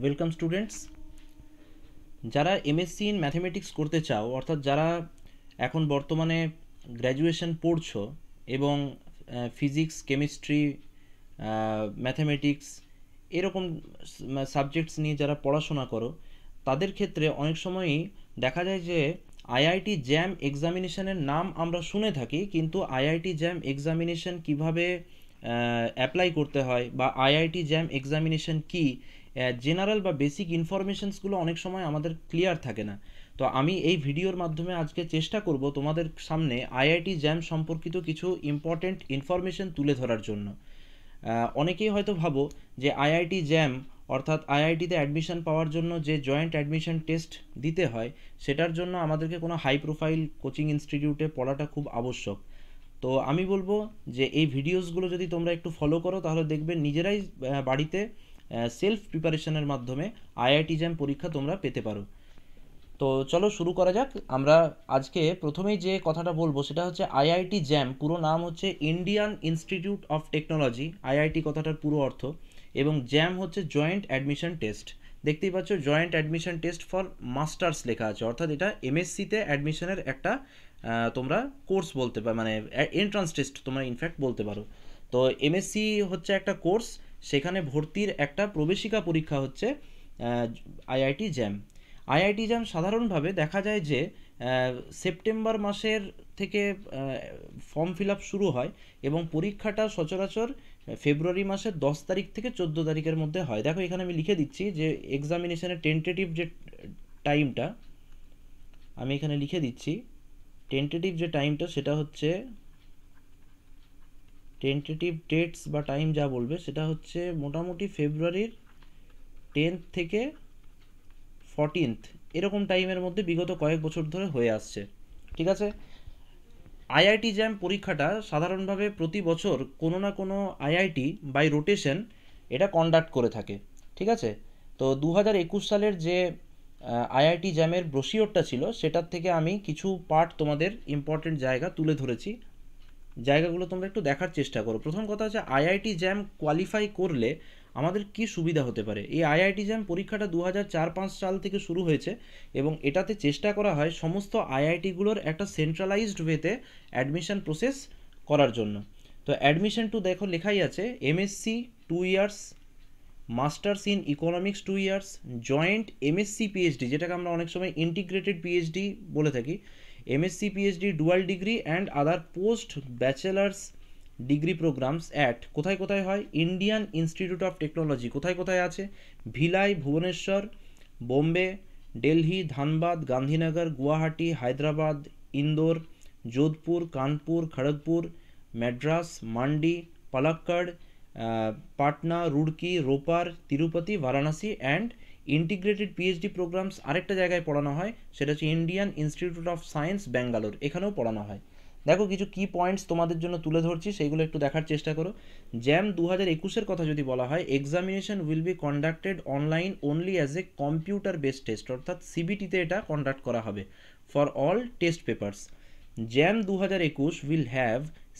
welcome students যারা MSc in mathematics করতে চাও অর্থাৎ যারা এখন বর্তমানে গ্র্যাজুয়েশন পড়ছো এবং ফিজিক্স কেমিস্ট্রি ম্যাথামেটিক্স এরকম সাবজেক্টস নিয়ে যারা পড়াশোনা করো তাদের ক্ষেত্রে অনেক সময়ই দেখা যায় যে আইআইটি জ্যাম এক্সামিনেশানের নাম আমরা শুনে থাকি কিন্তু আইআইটি জ্যাম এক্সামিনেশন কীভাবে অ্যাপ্লাই করতে হয় বা আইআইটি জ্যাম এক্সামিনেশন কী জেনারেল বা বেসিক ইনফরমেশনসগুলো অনেক সময় আমাদের ক্লিয়ার থাকে না তো আমি এই ভিডিওর মাধ্যমে আজকে চেষ্টা করব তোমাদের সামনে আইআইটি জ্যাম সম্পর্কিত কিছু ইম্পর্ট্যান্ট ইনফরমেশন তুলে ধরার জন্য অনেকেই হয়তো ভাবো যে আইআইটি জ্যাম অর্থাৎ আইআইটিতে অ্যাডমিশন পাওয়ার জন্য যে জয়েন্ট অ্যাডমিশন টেস্ট দিতে হয় সেটার জন্য আমাদেরকে কোনো হাই প্রোফাইল কোচিং ইনস্টিটিউটে পড়াটা খুব আবশ্যক তো আমি বলবো যে এই ভিডিওসগুলো যদি তোমরা একটু ফলো করো তাহলে দেখবে নিজেরাই বাড়িতে সেলফ প্রিপারেশনের মাধ্যমে আইআইটি জ্যাম পরীক্ষা তোমরা পেতে পারো তো চলো শুরু করা যাক আমরা আজকে প্রথমেই যে কথাটা বলবো সেটা হচ্ছে আইআইটি জ্যাম পুরো নাম হচ্ছে Indian Institute of Technology IIT কথাটার পুরো অর্থ এবং জ্যাম হচ্ছে জয়েন্ট অ্যাডমিশন টেস্ট দেখতেই পাচ্ছ joint admission test for masters লেখা আছে অর্থাৎ এটা এমএসসিতে অ্যাডমিশনের একটা তোমরা কোর্স বলতে পারো মানে এন্ট্রান্স টেস্ট তোমরা ইনফ্যাক্ট বলতে পারো তো এমএসসি হচ্ছে একটা কোর্স সেখানে ভর্তির একটা প্রবেশিকা পরীক্ষা হচ্ছে আইআইটি জ্যাম আইআইটি জ্যাম সাধারণভাবে দেখা যায় যে সেপ্টেম্বর মাসের থেকে ফর্ম ফিল শুরু হয় এবং পরীক্ষাটা সচরাচর ফেব্রুয়ারি মাসের দশ তারিখ থেকে চোদ্দ তারিখের মধ্যে হয় দেখো এখানে আমি লিখে দিচ্ছি যে এক্সামিনেশানের টেন্টেটিভ যে টাইমটা আমি এখানে লিখে দিচ্ছি টেন্টেটিভ যে টাইমটা সেটা হচ্ছে টেন্টেটিভ ডেটস বা টাইম যা বলবে সেটা হচ্ছে মোটামুটি ফেব্রুয়ারির টেন্থ থেকে ফর্টিনথ এরকম টাইমের মধ্যে বিগত কয়েক বছর ধরে হয়ে আসছে ঠিক আছে আইআইটি জ্যাম পরীক্ষাটা সাধারণভাবে প্রতি বছর কোনো না কোনো আইআইটি বাই রোটেশন এটা কন্ডাক্ট করে থাকে ঠিক আছে তো দু সালের যে আইআইটি জ্যামের ব্রোশিওরটা ছিল সেটার থেকে আমি কিছু পার্ট তোমাদের ইম্পর্টেন্ট জায়গা তুলে ধরেছি জায়গাগুলো তোমরা একটু দেখার চেষ্টা করো প্রথম কথা হচ্ছে আইআইটি জ্যাম কোয়ালিফাই করলে আমাদের কি সুবিধা হতে পারে এই আইআইটি জ্যাম পরীক্ষাটা দু হাজার সাল থেকে শুরু হয়েছে এবং এটাতে চেষ্টা করা হয় সমস্ত আইআইটিগুলোর একটা সেন্ট্রালাইজড ওয়েতে অ্যাডমিশন প্রসেস করার জন্য তো অ্যাডমিশন টু দেখো লেখাই আছে MSc two years masters in economics two years joint MSc PhD যেটাকে আমরা অনেক সময় ইন্টিগ্রেটেড পিএইচডি বলে থাকি MSc PhD dual degree and other post bachelor's degree programmes at কোথায় কোথায় হয় ইন্ডিয়ান ইনস্টিটিউট অফ টেকনোলজি কোথায় কোথায় আছে Bhilai Bhubaneswar Bombay Delhi Dhanbad Gandhinagar Guwahati Hyderabad Indore Jodhpur Kanpur Kharagpur Madras Mandi Palakkad Patna Roorkee Ropar Tirupati Varanasi and integrated PhD programmes আরেকটা জায়গায় পড়ানো হয় সেটা হচ্ছে Indian Institute of Science Bangalore এখানেও পড়ানো হয় দেখো কিছু কি পয়েন্টস তোমাদের জন্য তুলে ধরছি সেইগুলো একটু দেখার চেষ্টা করো জ্যাম দু হাজার একুশের কথা যদি বলা হয় examination will be conducted online only as a computer based test অর্থাৎ সিবিটিতে এটা কন্ডাক্ট করা হবে for all test papers JAM দু হাজার একুশ will have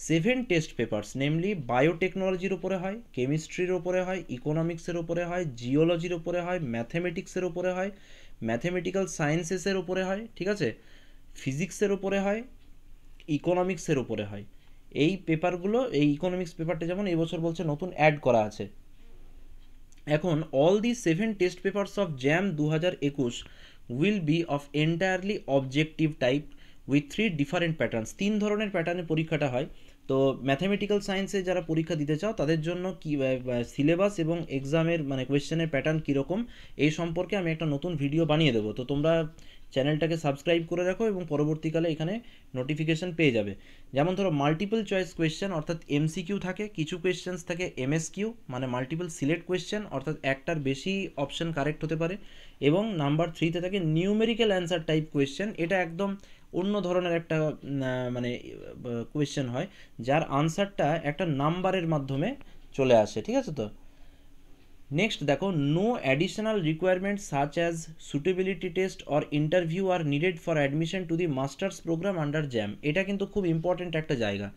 seven test papers namely বায়োটেকনোলজির উপরে হয় কেমিস্ট্রির উপরে হয় ইকোনমিক্সের উপরে হয় জিওলজির উপরে হয় ম্যাথেমেটিক্সের উপরে হয় ম্যাথেমেটিক্যাল সায়েন্সেসের উপরে হয় ঠিক আছে ফিজিক্সের উপরে হয় ইকোনমিক্সের উপরে হয় এই পেপারগুলো এই ইকোনমিক্স পেপারটা যেমন এবছর বলছে নতুন অ্যাড করা আছে এখন all the seven test papers of JAM দু হাজার একুশ will be of entirely objective type with three different patterns তিন ধরনের প্যাটার্নে পরীক্ষাটা হয় তো ম্যাথামেটিক্যাল সায়েন্সে যারা পরীক্ষা দিতে চাও তাদের জন্য কি সিলেবাস এবং এক্সামের মানে কোয়েশ্চেনের প্যাটার্ন কীরকম এই সম্পর্কে আমি একটা নতুন ভিডিও বানিয়ে দেবো তো তোমরা চ্যানেলটাকে সাবস্ক্রাইব করে রাখো এবং পরবর্তীকালে এখানে নোটিফিকেশান পেয়ে যাবে যেমন ধরো মাল্টিপল চয়েস কোয়েশ্চেন অর্থাৎ এমসিকিউ থাকে কিছু কোয়েশ্চেন্স থাকে এমএসকিউ মানে মাল্টিপল সিলেক্ট কোয়েশ্চেন অর্থাৎ একটার বেশি অপশন কারেক্ট হতে পারে এবং নাম্বার থ্রিতে থাকে নিউমেরিক্যাল অ্যান্সার টাইপ কোয়েশ্চেন এটা একদম অন্য ধরনের একটা মানে কোয়েশ্চেন হয় যার আনসারটা একটা নাম্বারের মাধ্যমে চলে আসে ঠিক আছে তো নেক্সট দেখো no additional requirement such as suitability test or interview are needed for admission to the masters programme under JAM এটা কিন্তু খুব ইম্পর্ট্যান্ট একটা জায়গা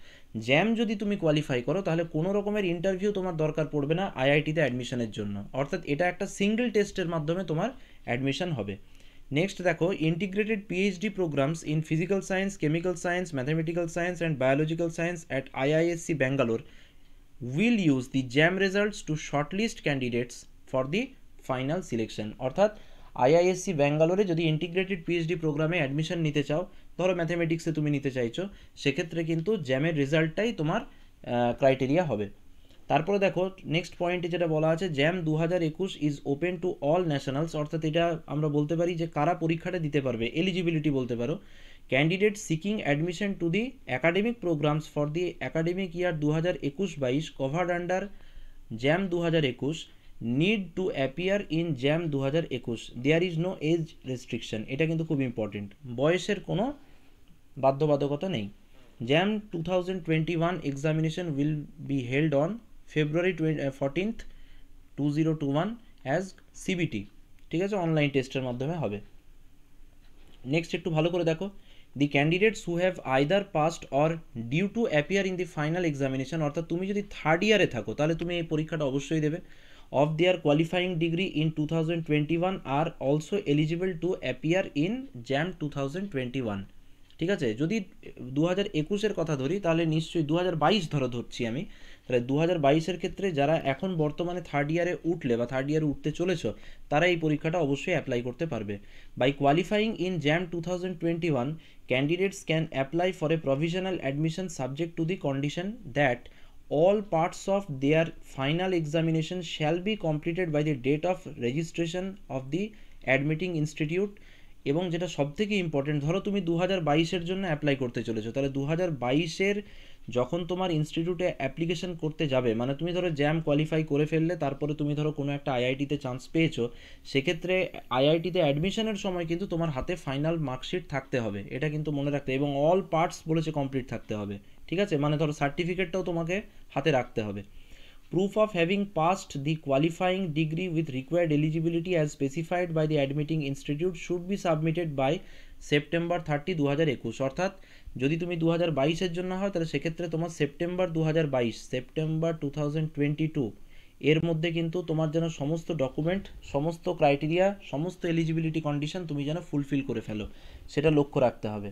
জ্যাম যদি তুমি কোয়ালিফাই করো তাহলে কোনো রকমের ইন্টারভিউ তোমার দরকার পড়বে না আইআইটিতে অ্যাডমিশনের জন্য অর্থাৎ এটা একটা সিঙ্গেল টেস্টের মাধ্যমে তোমার অ্যাডমিশন হবে নেক্সট দেখো integrated PhD programmes in physical science chemical science mathematical science and biological science at IISc Bangalore will use the JAM results to shortlist candidates for the final selection অর্থাৎ IISc ব্যাঙ্গালোরে যদি integrated PhD প্রোগ্রামে admission নিতে চাও ধরো ম্যাথামেটিক্সে তুমি নিতে চাইছো সেক্ষেত্রে কিন্তু জ্যামের রেজাল্টটাই তোমার ক্রাইটেরিয়া হবে তারপরে দেখো নেক্সট পয়েন্টে যেটা বলা আছে জ্যাম দু হাজার একুশ is open to all nationals অর্থাৎ এটা আমরা বলতে পারি যে কারা পরীক্ষাটা দিতে পারবে এলিজিবিলিটি বলতে পারো candidate seeking admission to the academic programmes for the academic year দু হাজার একুশ বাইশ কভার্ড আন্ডার জ্যাম দু হাজার একুশ need to appear in JAM দু হাজার একুশ there is no age restriction এটা কিন্তু খুব ইম্পর্টেন্ট বয়সের কোনো বাধ্যবাধকতা নেই JAM two thousand twenty one examination will be held on February fourteenth two zero two one as CBT ঠিক আছে অনলাইন টেস্টের মাধ্যমে হবে নেক্সট একটু ভালো করে দেখো the candidates who have either passed or due to appear in the final examination অর্থাৎ তুমি যদি থার্ড ইয়ারে থাকো তাহলে তুমি এই পরীক্ষাটা অবশ্যই দেবে of their qualifying degree in two thousand twenty one are also eligible to appear in JAM two thousand twenty one ঠিক আছে যদি দু হাজার একুশের কথা ধরি তাহলে নিশ্চয়ই দু হাজার বাইশ ধরো ধরছি আমি তাহলে দু হাজার বাইশের ক্ষেত্রে যারা এখন বর্তমানে থার্ড ইয়ারে উঠলে বা থার্ড ইয়ারে উঠতে চলেছ তারা এই পরীক্ষাটা অবশ্যই অ্যাপ্লাই করতে পারবে by qualifying in JAM two thousand twenty one candidates can apply for a provisional admission subject to the condition that all parts of their final examination shall be completed by the date of registration of the admitting institute এবং যেটা সবথেকে important ধরো তুমি দু হাজার বাইশের জন্য apply করতে চলেছো তাহলে দু হাজার বাইশের যখন তোমার ইনস্টিটিউটে অ্যাপ্লিকেশান করতে যাবে মানে তুমি ধরো জ্যাম কোয়ালিফাই করে ফেললে তারপরে তুমি ধরো কোনো একটা আইআইটিতে চান্স পেয়েছো সেক্ষেত্রে আইআইটিতে অ্যাডমিশনের সময় কিন্তু তোমার হাতে ফাইনাল মার্কশিট থাকতে হবে এটা কিন্তু মনে রাখতে এবং অল পার্টস বলেছে কমপ্লিট থাকতে হবে ঠিক আছে মানে ধরো সার্টিফিকেটটাও তোমাকে হাতে রাখতে হবে proof of having passed the qualifying degree with required eligibility as specified by the admitting institute should be submitted by September thirty দু হাজার একুশ অর্থাৎ যদি তুমি দু হাজার বাইশের জন্য হয় তাহলে সেক্ষেত্রে তোমার সেপ্টেম্বর দু হাজার বাইশ September two thousand twenty two এর মধ্যে কিন্তু তোমার যেন সমস্ত ডকুমেন্ট সমস্ত ক্রাইটেরিয়া সমস্ত এলিজিবিলিটি কন্ডিশন তুমি যেন ফুলফিল করে ফেলো সেটা লক্ষ্য রাখতে হবে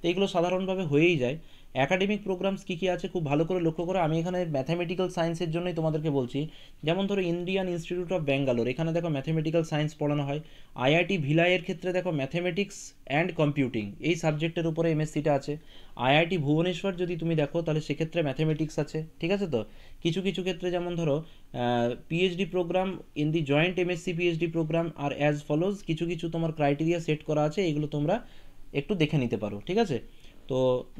তো এগুলো সাধারণভাবে হয়েই যায় অ্যাকাডেমিক প্রোগ্রামস কী কী আছে খুব ভালো করে লক্ষ্য করো আমি এখানে ম্যাথামেটিক্যাল সায়েন্সের জন্যই তোমাদেরকে বলছি যেমন ধরো ইন্ডিয়ান ইনস্টিটিউট অফ ব্যাঙ্গালোর এখানে দেখো ম্যাথামেটিক্যাল সায়েন্স পড়ানো হয় আইআইটি ভিলাইয়ের ক্ষেত্রে দেখো ম্যাথামেটিক্স অ্যান্ড কম্পিউটিং এই সাবজেক্টের উপরে এমএসসিটা আছে আইআইটি ভুবনেশ্বর যদি তুমি দেখো তাহলে সেক্ষেত্রে ম্যাথামেটিক্স আছে ঠিক আছে তো কিছু কিছু ক্ষেত্রে যেমন ধরো PhD programme in the joint MSc PhD programme are as follows কিছু কিছু তোমার ক্রাইটেরিয়া সেট করা আছে এগুলো তোমরা একটু দেখে নিতে পারো ঠিক আছে তো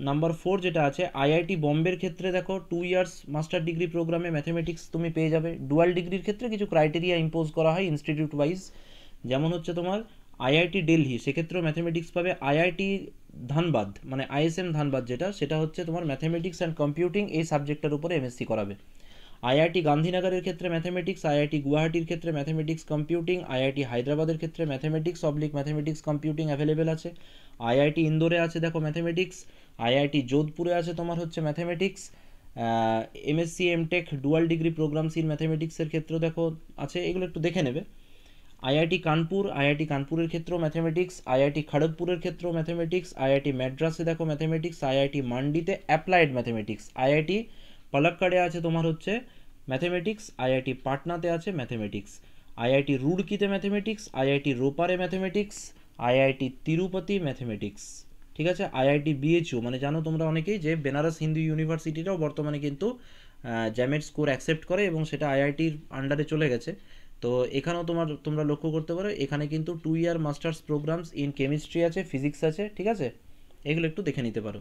নাম্বার ফোর যেটা আছে আইআইটি বম্বের ক্ষেত্রে দেখো টু ইয়ার্স মাস্টার ডিগ্রি প্রোগ্রামে ম্যাথামেটিক্স তুমি পেয়ে যাবে ডুয়াল ডিগ্রির ক্ষেত্রে কিছু ক্রাইটেরিয়া ইম্পোজ করা হয় ইনস্টিটিউট ওয়াইজ যেমন হচ্ছে তোমার আইআইটি দিল্লি সেক্ষেত্রেও ম্যাথামেটিক্স পাবে আইআইটি ধানবাদ মানে আইএসএম ধানবাদ যেটা সেটা হচ্ছে তোমার ম্যাথামেটিক্স অ্যান্ড কম্পিউটিং এই সাবজেক্টটার উপরে এমএসসি করাবে IIT গান্ধীনগরের ক্ষেত্রে ম্যাথমেটিক্স IIT গুয়াহাটির ক্ষেত্রে ম্যাথমেটিক্স কম্পিউটিং IIT হায়দ্রাবাদের ক্ষেত্রে ম্যাথমেটিক্স অবলিক ম্যাথমেটিক্স কম্পিউটিং अवेलेबल আছে IIT ইন্দোরে আছে দেখো ম্যাথমেটিক্স IIT যোধপুরে আছে তোমার হচ্ছে mathematics MSc MTech dual degree programme সিল ম্যাথমেটিক্স এর ক্ষেত্রে দেখো আছে এগুলো একটু দেখে নেবে IIT কানপুর IIT কানপুরের ক্ষেত্রে ম্যাথমেটিক্স IIT খড়গপুরের ক্ষেত্রে ম্যাথমেটিক্স IIT মাদ্রাজে দেখো ম্যাথমেটিক্স IIT মান্ডিতে অ্যাপ্লাইড ম্যাথমেটিক্স IIT পালাক্কাড়ে আছে তোমার হচ্ছে ম্যাথেমেটিক্স আইআইটি পাটনাতে আছে ম্যাথেমেটিক্স আইআইটি রুড়কিতে ম্যাথেমেটিক্স আইআইটি রোপারে ম্যাথেমেটিক্স আইআইটি তিরুপতি ম্যাথেমেটিক্স ঠিক আছে আইআইটি বিএচইউ মানে জানো তোমরা অনেকেই যে বেনারস হিন্দু ইউনিভার্সিটিটাও বর্তমানে কিন্তু জ্যামেট স্কোর অ্যাকসেপ্ট করে এবং সেটা আইআইটির আন্ডারে চলে গেছে তো এখানেও তোমার তোমরা লক্ষ্য করতে পারো এখানে কিন্তু two year masters programs in chemistry আছে ফিজিক্স আছে ঠিক আছে এগুলো একটু দেখে নিতে পারো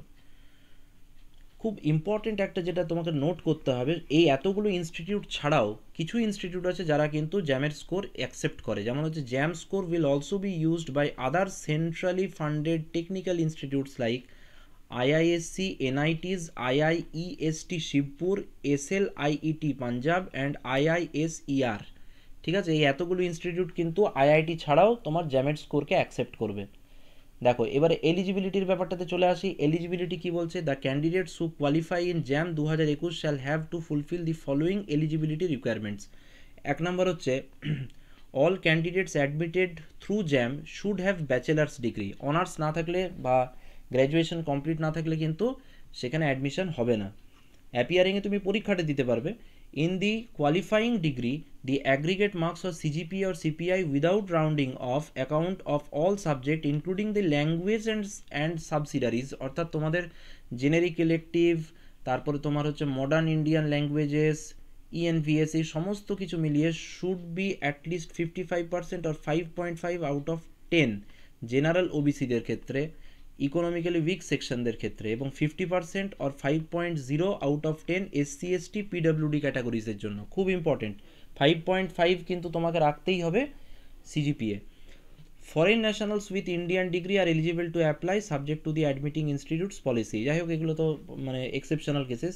খুব ইম্পর্টেন্ট একটা যেটা তোমাকে নোট করতে হবে এই এতগুলো ইনস্টিটিউট ছাড়াও কিছু ইনস্টিটিউট আছে যারা কিন্তু জ্যামের স্কোর অ্যাকসেপ্ট করে যেমন হচ্ছে JAM score will also be used by other centrally funded technical institutes like IISc NITs IIEST Shibpur S L IET Punjab and IISER ঠিক আছে এই এতগুলো ইনস্টিটিউট কিন্তু আইআইটি ছাড়াও তোমার জ্যামেট স্কোরকে অ্যাকসেপ্ট করবে দেখো এবারে এলিজিবিলিটির ব্যাপারটাতে চলে আসি এলিজিবিলিটি কি বলছে the candidate who qualify in JAM দু হাজার একুশ shall have to fulfil the following eligibility requirements এক নম্বর হচ্ছে all candidates admitted through JAM should have bachelor's degree honours না থাকলে বা গ্র্যাজুয়েশন কমপ্লিট না থাকলে কিন্তু সেখানে অ্যাডমিশন হবে না অ্যাপিয়ারিংয়ে তুমি পরীক্ষাটা দিতে পারবে In the qualifying degree, the aggregate marks of CGP or CPI without rounding off account of all subject including the language and, and subsidiaries অর্থাৎ তোমাদের জেনেরিক ইলেকটিভ তারপরে তোমার হচ্ছে মডার্ন ইন্ডিয়ান ল্যাঙ্গুয়েজেস ইএনভিএস এই সমস্ত কিছু মিলিয়ে should be at least fifty five percent or five point five out of ten general ওবিসিদের ক্ষেত্রে ইকোনমিক্যালি উইক সেকশনদের ক্ষেত্রে এবং fifty percent or five point zero out of ten SC ST পিডব্লিউডি ক্যাটাগরিজের জন্য খুব ইম্পর্টেন্ট ফাইভ পয়েন্ট ফাইভ কিন্তু তোমাকে রাখতেই হবে CGPA foreign nationals with Indian degree are eligible to apply subject to the admitting institutes policy যাই হোক এগুলো তো মানে এক্সেপশনাল কেসেস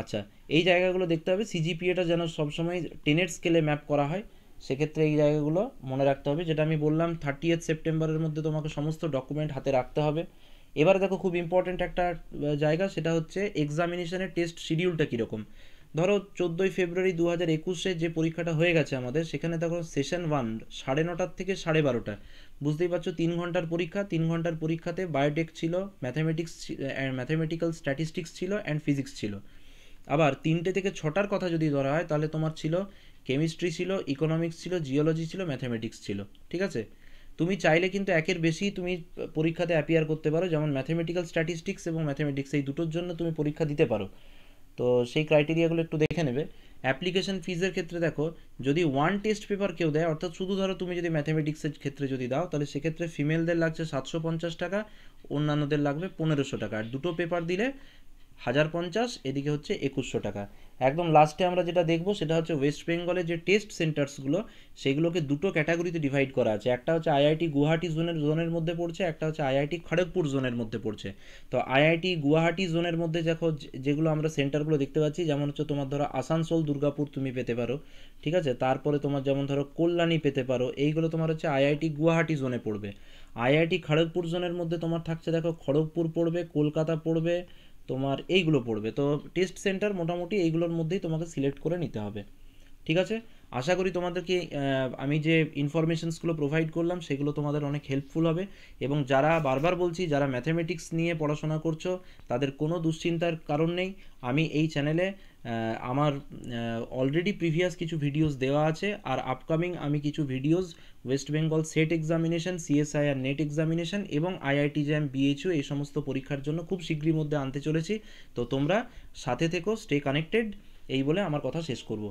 আচ্ছা এই জায়গাগুলো দেখতে হবে সিজিপিএটা যেন সবসময় টেনের স্কেলে ম্যাপ করা হয় সেক্ষেত্রে এই জায়গাগুলো মনে রাখতে হবে যেটা আমি বললাম থার্টি সেপ্টেম্বরের মধ্যে তোমাকে সমস্ত ডকুমেন্ট হাতে রাখতে হবে এবার দেখো খুব ইম্পর্ট্যান্ট একটা জায়গা সেটা হচ্ছে এক্সামিনেশনের টেস্ট শিডিউলটা কীরকম ধরো চোদ্দোই ফেব্রুয়ারি দু হাজার একুশে যে পরীক্ষাটা হয়ে গেছে আমাদের সেখানে দেখো সেশন ওয়ান সাড়ে নটার থেকে সাড়ে বারোটা বুঝতেই পারছো তিন ঘন্টার পরীক্ষা তিন ঘন্টার পরীক্ষাতে বায়োটেক ছিল ম্যাথামেটিক্স ম্যাথামেটিক্যাল স্ট্যাটিস্টিক্স ছিল অ্যান্ড ফিজিক্স ছিল আবার তিনটে থেকে ছটার কথা যদি ধরা হয় তাহলে তোমার ছিল কেমিস্ট্রি ছিল ইকোনমিক্স ছিল জিওলজি ছিল ম্যাথামেটিক্স ছিল ঠিক আছে তুমি চাইলে কিন্তু একের বেশি তুমি পরীক্ষাতে অ্যাপিয়ার করতে পারো যেমন ম্যাথামেটিক্যাল স্ট্যাটিস্টিক্স এবং ম্যাথামেটিক্স এই দুটোর জন্য তুমি পরীক্ষা দিতে পারো তো সেই ক্রাইটেরিয়াগুলো একটু দেখে নেবে অ্যাপ্লিকেশন ফিজের ক্ষেত্রে দেখো যদি ওয়ান টেস্ট পেপার কেউ দেয় অর্থাৎ শুধু ধরো তুমি যদি ম্যাথামেটিক্সের ক্ষেত্রে যদি দাও তাহলে সেক্ষেত্রে ফিমেলদের লাগছে সাতশো পঞ্চাশ টাকা অন্যান্যদের লাগবে পনেরোশো টাকা আর দুটো পেপার দিলে হাজার পঞ্চাশ এদিকে হচ্ছে একুশশো টাকা একদম লাস্টে আমরা যেটা দেখব সেটা হচ্ছে ওয়েস্ট বেঙ্গলে যে টেস্ট সেন্টার্সগুলো সেগুলোকে দুটো ক্যাটাগরিতে ডিভাইড করা আছে একটা হচ্ছে আইআইটি গুয়াহাটি জোনের জোনের মধ্যে পড়ছে একটা হচ্ছে আইআইটি খড়গপুর জোনের মধ্যে পড়ছে তো আইআইটি গুয়াহাটি জোনের মধ্যে দেখো যেগুলো আমরা সেন্টারগুলো দেখতে পাচ্ছি যেমন হচ্ছে তোমার ধরো আসানসোল দুর্গাপুর তুমি পেতে পারো ঠিক আছে তারপরে তোমার যেমন ধরো কল্যাণী পেতে পারো এইগুলো তোমার হচ্ছে আইআইটি গুয়াহাটি জোনে পড়বে আইআইটি খড়গপুর জোনের মধ্যে তোমার থাকছে দেখো খড়গপুর পড়বে কলকাতা পড়বে তোমার এইগুলো পড়বে তো টেস্ট সেন্টার মোটামুটি এইগুলোর মধ্যেই তোমাকে সিলেক্ট করে নিতে হবে ঠিক আছে আশা করি তোমাদেরকে আমি যে ইনফরমেশনসগুলো প্রোভাইড করলাম সেগুলো তোমাদের অনেক হেল্পফুল হবে এবং যারা বারবার বলছি যারা ম্যাথামেটিক্স নিয়ে পড়াশোনা করছো তাদের কোনো দুশ্চিন্তার কারণ নেই আমি এই চ্যানেলে আমার অলরেডি প্রিভিয়াস কিছু ভিডিওস দেওয়া আছে আর আপকামিং আমি কিছু videos West Bengal SET examination CSI আর নেট এক্সামিনেশন এবং আইআইটি জ্যাম বিএইচও এই সমস্ত পরীক্ষার জন্য খুব শীঘ্রই মধ্যে আনতে চলেছি তো তোমরা সাথে থেকো স্টে কানেক্টেড এই বলে আমার কথা শেষ করব